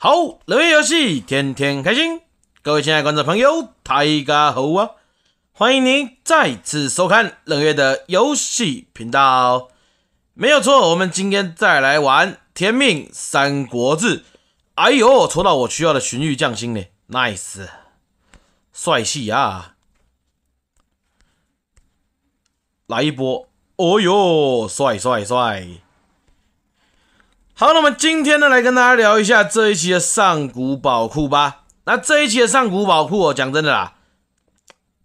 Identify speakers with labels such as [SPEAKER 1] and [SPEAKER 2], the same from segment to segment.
[SPEAKER 1] 好，冷月游戏，天天开心！各位亲爱的观众朋友，大家好啊！欢迎您再次收看冷月的游戏频道，没有错，我们今天再来玩《天命三国志》。哎呦，抽到我需要的荀彧匠星呢，nice，帅气啊！来一波，哦呦，帅帅帅！好，那么今天呢，来跟大家聊一下这一期的上古宝库吧。那这一期的上古宝库，我讲真的啦，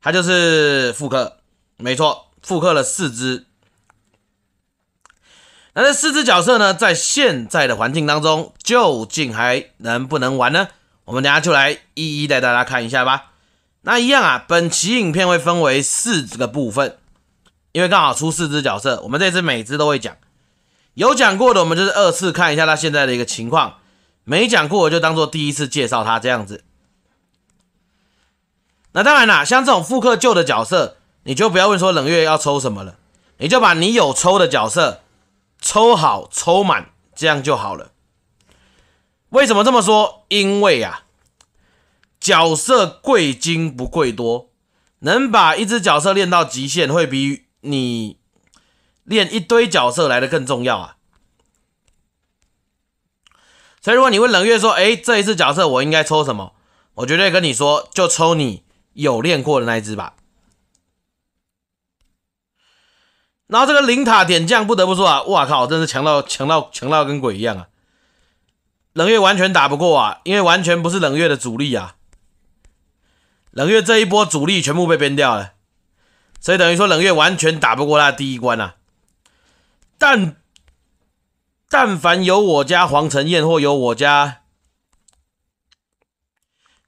[SPEAKER 1] 它就是复刻，没错，复刻了四只。那这四只角色呢，在现在的环境当中，究竟还能不能玩呢？我们等下就来一一带大家看一下吧。那一样啊，本期影片会分为四个部分，因为刚好出四只角色，我们这次每只都会讲。有讲过的，我们就是二次看一下他现在的一个情况；没讲过的，就当做第一次介绍他这样子。那当然啦，像这种复刻旧的角色，你就不要问说冷月要抽什么了，你就把你有抽的角色抽好、抽满，这样就好了。为什么这么说？因为啊，角色贵精不贵多，能把一只角色练到极限，会比你。练一堆角色来的更重要啊！所以如果你问冷月说：“哎，这一次角色我应该抽什么？”我绝对跟你说，就抽你有练过的那一只吧。然后这个灵塔点将不得不说啊，我靠，真是强到强到强到跟鬼一样啊！冷月完全打不过啊，因为完全不是冷月的主力啊。冷月这一波主力全部被编掉了，所以等于说冷月完全打不过他第一关啊。但但凡有我家黄承彦或有我家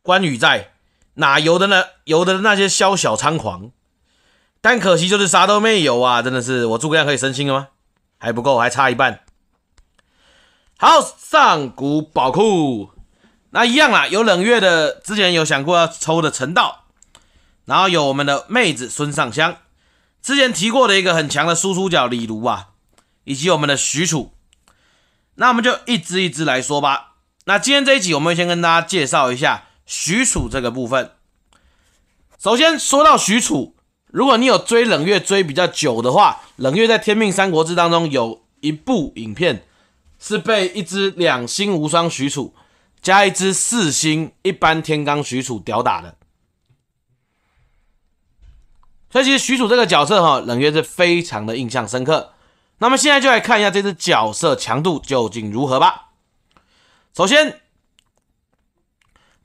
[SPEAKER 1] 关羽在，哪由的呢？由的那些宵小猖狂，但可惜就是啥都没有啊！真的是我诸葛亮可以升星了吗？还不够，还差一半。好，上古宝库，那一样啦。有冷月的，之前有想过要抽的陈道，然后有我们的妹子孙尚香，之前提过的一个很强的输出叫李儒啊。以及我们的许褚，那我们就一支一支来说吧。那今天这一集，我们先跟大家介绍一下许褚这个部分。首先说到许褚，如果你有追冷月追比较久的话，冷月在《天命三国志》当中有一部影片是被一只两星无双许褚加一只四星一般天罡许褚屌打的。所以其实许褚这个角色哈，冷月是非常的印象深刻。那么现在就来看一下这只角色强度究竟如何吧。首先，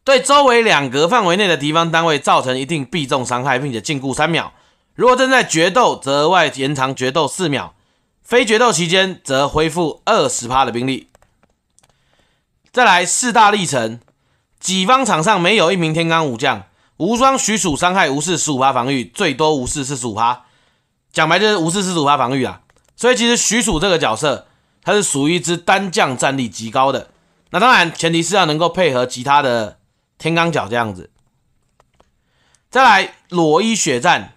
[SPEAKER 1] 对周围两格范围内的敌方单位造成一定必中伤害，并且禁锢三秒。如果正在决斗，则额外延长决斗四秒；非决斗期间，则恢复二十趴的兵力。再来四大历程，己方场上没有一名天罡武将，无双许褚伤害无视十五趴防御，最多无视四十五帕。讲白就是无视四十五帕防御啊。所以其实许褚这个角色，他是属于一支单将战力极高的。那当然前提是要能够配合其他的天罡角这样子。再来裸衣血战，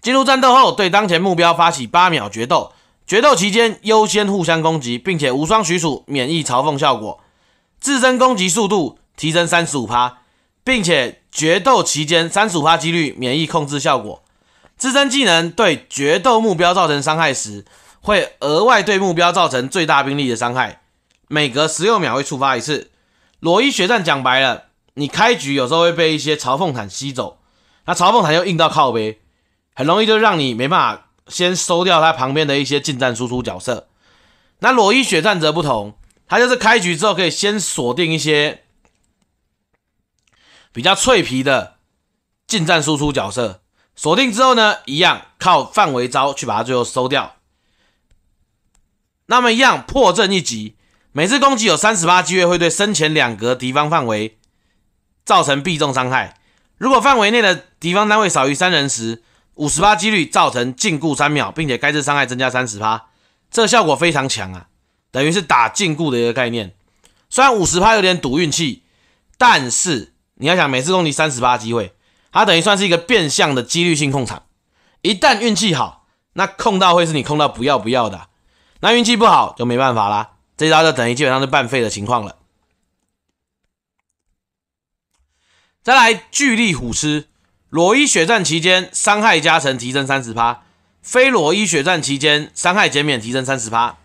[SPEAKER 1] 进入战斗后对当前目标发起八秒决斗，决斗期间优先互相攻击，并且无双许褚免疫嘲讽效果，自身攻击速度提升三十五趴，并且决斗期间三十五趴几率免疫控制效果。自身技能对决斗目标造成伤害时，会额外对目标造成最大兵力的伤害。每隔十六秒会触发一次。裸衣血战讲白了，你开局有时候会被一些嘲讽坦吸走，那嘲讽坦又硬到靠背，很容易就让你没办法先收掉他旁边的一些近战输出角色。那裸衣血战则不同，它就是开局之后可以先锁定一些比较脆皮的近战输出角色。锁定之后呢，一样靠范围招去把它最后收掉。那么一样破阵一级，每次攻击有三十八机会会对身前两格敌方范围造成必中伤害。如果范围内的敌方单位少于三人时，五十八几率造成禁锢三秒，并且该次伤害增加三十趴。这个效果非常强啊，等于是打禁锢的一个概念。虽然五十趴有点赌运气，但是你要想每次攻击三十八机会。它等于算是一个变相的几率性控场，一旦运气好，那控到会是你控到不要不要的；那运气不好就没办法啦，这招就等于基本上是半废的情况了。再来，巨力虎师，裸衣血战期间伤害加成提升三十趴，非裸衣血战期间伤害减免提升三十趴。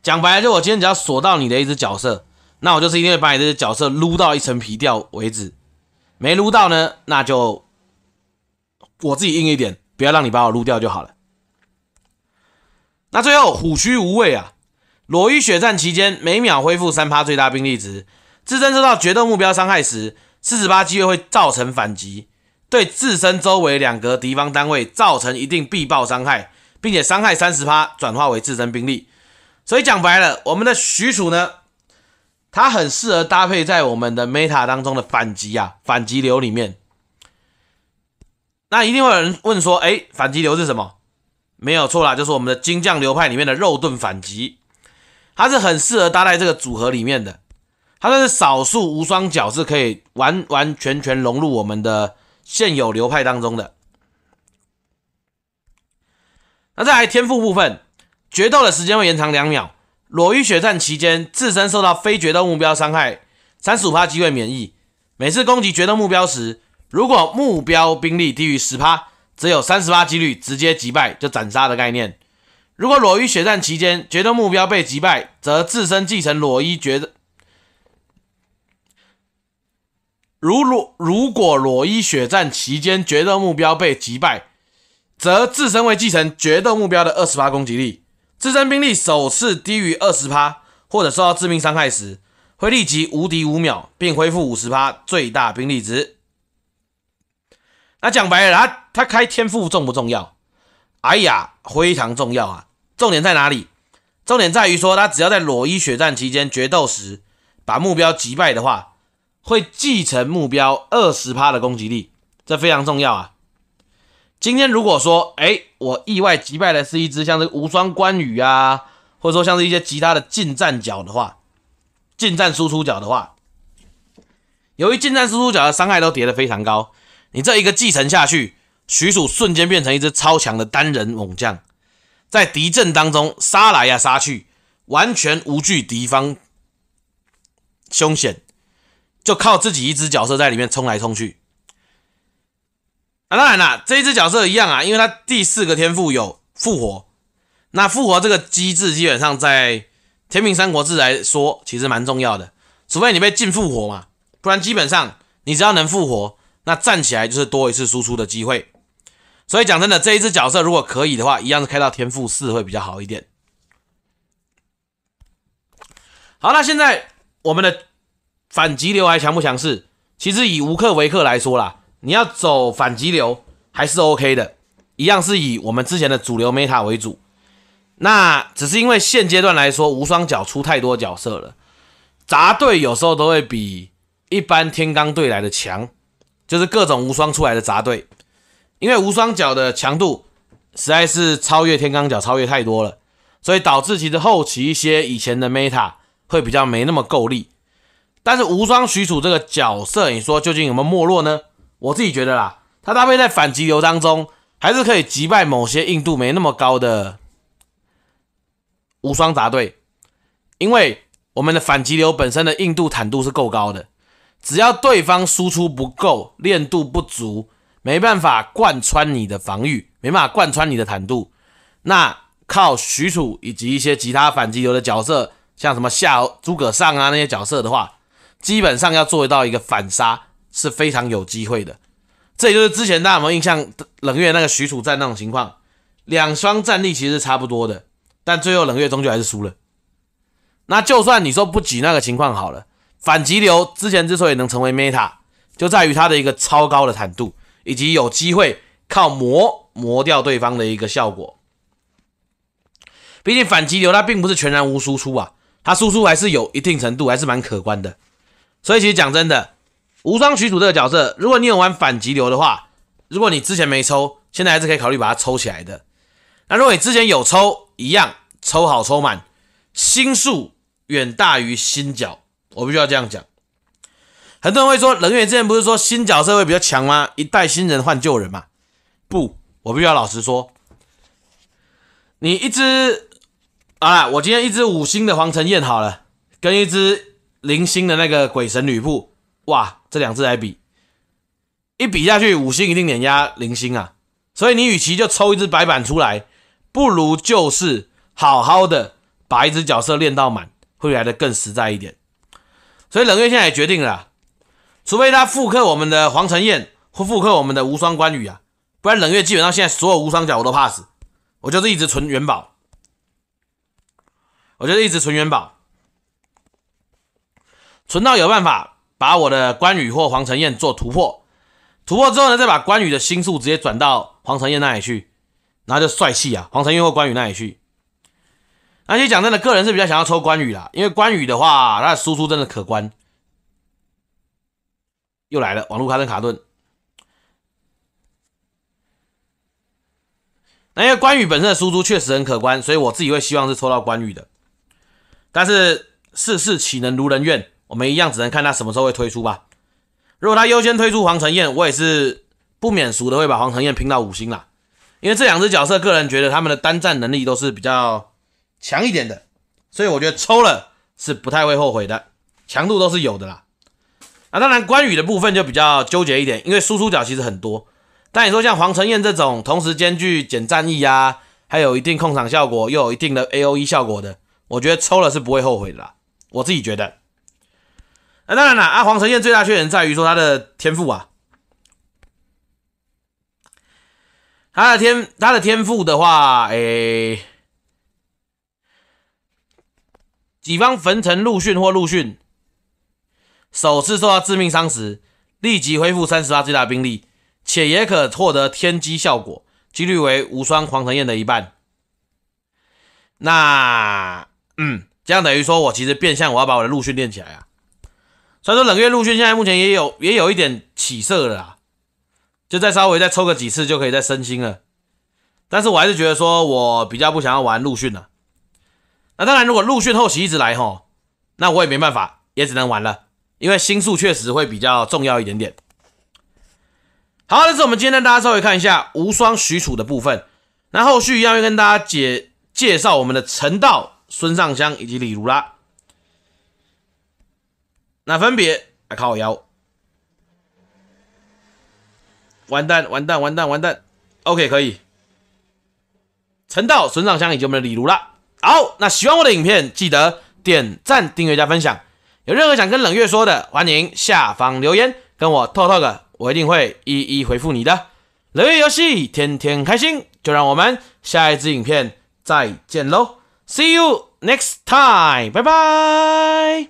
[SPEAKER 1] 讲白了，就我今天只要锁到你的一只角色，那我就是一定会把你这只角色撸到一层皮掉为止。没撸到呢，那就我自己硬一点，不要让你把我撸掉就好了。那最后虎须无畏啊，裸于血战期间每秒恢复三趴最大兵力值。自身受到决斗目标伤害时，四十八机会会造成反击，对自身周围两格敌方单位造成一定必爆伤害，并且伤害三十趴转化为自身兵力。所以讲白了，我们的许褚呢？它很适合搭配在我们的 Meta 当中的反击啊，反击流里面。那一定会有人问说，哎，反击流是什么？没有错啦，就是我们的金将流派里面的肉盾反击，它是很适合搭在这个组合里面的。它算是少数无双脚是可以完完全全融入我们的现有流派当中的。那再来天赋部分，决斗的时间会延长两秒。裸衣血战期间，自身受到非决斗目标伤害三十五机会免疫。每次攻击决斗目标时，如果目标兵力低于十%，只有三十发几率直接击败就斩杀的概念。如果裸衣血战期间决斗目标被击败，则自身继承裸衣决如如如果裸衣血战期间决斗目标被击败，则自身会继承决斗目标的二十发攻击力。自身兵力首次低于二十趴，或者受到致命伤害时，会立即无敌五秒，并恢复五十趴最大兵力值。那讲白了，他他开天赋重不重要？哎呀，非常重要啊！重点在哪里？重点在于说，他只要在裸衣血战期间决斗时，把目标击败的话，会继承目标二十趴的攻击力，这非常重要啊！今天如果说，哎，我意外击败的是一只像这个无双关羽啊，或者说像是一些其他的近战角的话，近战输出角的话，由于近战输出角的伤害都叠得非常高，你这一个继承下去，许褚瞬间变成一只超强的单人猛将，在敌阵当中杀来呀杀去，完全无惧敌方凶险，就靠自己一只角色在里面冲来冲去。啊，当然啦，这一只角色一样啊，因为它第四个天赋有复活。那复活这个机制，基本上在《天命三国志》来说，其实蛮重要的。除非你被禁复活嘛，不然基本上你只要能复活，那站起来就是多一次输出的机会。所以讲真的，这一只角色如果可以的话，一样是开到天赋四会比较好一点。好，那现在我们的反急流还强不强势？其实以无克为克来说啦。你要走反急流还是 OK 的，一样是以我们之前的主流 meta 为主。那只是因为现阶段来说，无双角出太多角色了，杂队有时候都会比一般天罡队来的强，就是各种无双出来的杂队，因为无双角的强度实在是超越天罡角超越太多了，所以导致其实后期一些以前的 meta 会比较没那么够力。但是无双许褚这个角色，你说究竟有没有没落呢？我自己觉得啦，他搭配在反击流当中，还是可以击败某些硬度没那么高的无双杂队，因为我们的反击流本身的硬度坦度是够高的，只要对方输出不够，练度不足，没办法贯穿你的防御，没办法贯穿你的坦度，那靠许褚以及一些其他反击流的角色，像什么夏侯、诸葛尚啊那些角色的话，基本上要做到一个反杀。是非常有机会的，这也就是之前大家有没有印象冷月那个许褚战那种情况，两双战力其实差不多的，但最后冷月终究还是输了。那就算你说不挤那个情况好了，反击流之前之所以能成为 meta，就在于它的一个超高的坦度，以及有机会靠磨磨掉对方的一个效果。毕竟反击流它并不是全然无输出啊，它输出还是有一定程度，还是蛮可观的。所以其实讲真的。无双许褚这个角色，如果你有玩反急流的话，如果你之前没抽，现在还是可以考虑把它抽起来的。那如果你之前有抽，一样抽好抽满，星数远大于星角，我必须要这样讲。很多人会说，冷月之前不是说新角色会比较强吗？一代新人换旧人嘛？不，我必须要老实说，你一只啊，我今天一只五星的黄承彦好了，跟一只零星的那个鬼神吕布。哇，这两支来比，一比下去五星一定碾压零星啊！所以你与其就抽一只白板出来，不如就是好好的把一只角色练到满，会来的更实在一点。所以冷月现在也决定了，除非他复刻我们的黄承彦或复刻我们的无双关羽啊，不然冷月基本上现在所有无双角我都 pass，我就是一直存元宝，我就是一直存元宝，存到有办法。把我的关羽或黄承彦做突破，突破之后呢，再把关羽的心数直接转到黄承彦那里去，然后就帅气啊！黄承彦或关羽那里去。而且讲真的，个人是比较想要抽关羽啦，因为关羽的话，他的输出真的可观。又来了，网络卡顿卡顿。那因为关羽本身的输出确实很可观，所以我自己会希望是抽到关羽的。但是世事岂能如人愿？我们一样只能看他什么时候会推出吧。如果他优先推出黄晨燕，我也是不免俗的会把黄晨燕拼到五星啦，因为这两只角色，个人觉得他们的单战能力都是比较强一点的，所以我觉得抽了是不太会后悔的，强度都是有的啦。那当然关羽的部分就比较纠结一点，因为输出角其实很多。但你说像黄承彦这种同时兼具减战意呀，还有一定控场效果，又有一定的 A O E 效果的，我觉得抽了是不会后悔的啦，我自己觉得。那当然了，阿黄晨燕最大缺点在于说他的天赋啊，他的天他的天赋的话，诶，己方焚城陆逊或陆逊首次受到致命伤时，立即恢复三十八最大兵力，且也可获得天机效果，几率为无双黄晨燕的一半。那嗯，这样等于说我其实变相我要把我的陆逊练起来啊。虽然说冷月陆逊现在目前也有也有一点起色了啦，就再稍微再抽个几次就可以再升星了，但是我还是觉得说我比较不想要玩陆逊了。那当然如果陆逊后期一直来吼，那我也没办法，也只能玩了，因为星数确实会比较重要一点点。好，这是我们今天大家稍微看一下无双许褚的部分，那后续要跟大家解介绍我们的陈道、孙尚香以及李儒啦。那分别来靠我腰，完蛋完蛋完蛋完蛋，OK 可以。陈道、损长箱已及我们的李如了。好，那喜欢我的影片，记得点赞、订阅加分享。有任何想跟冷月说的，欢迎下方留言跟我 talk talk，我一定会一一回复你的。冷月游戏，天天开心。就让我们下一支影片再见喽，See you next time，拜拜。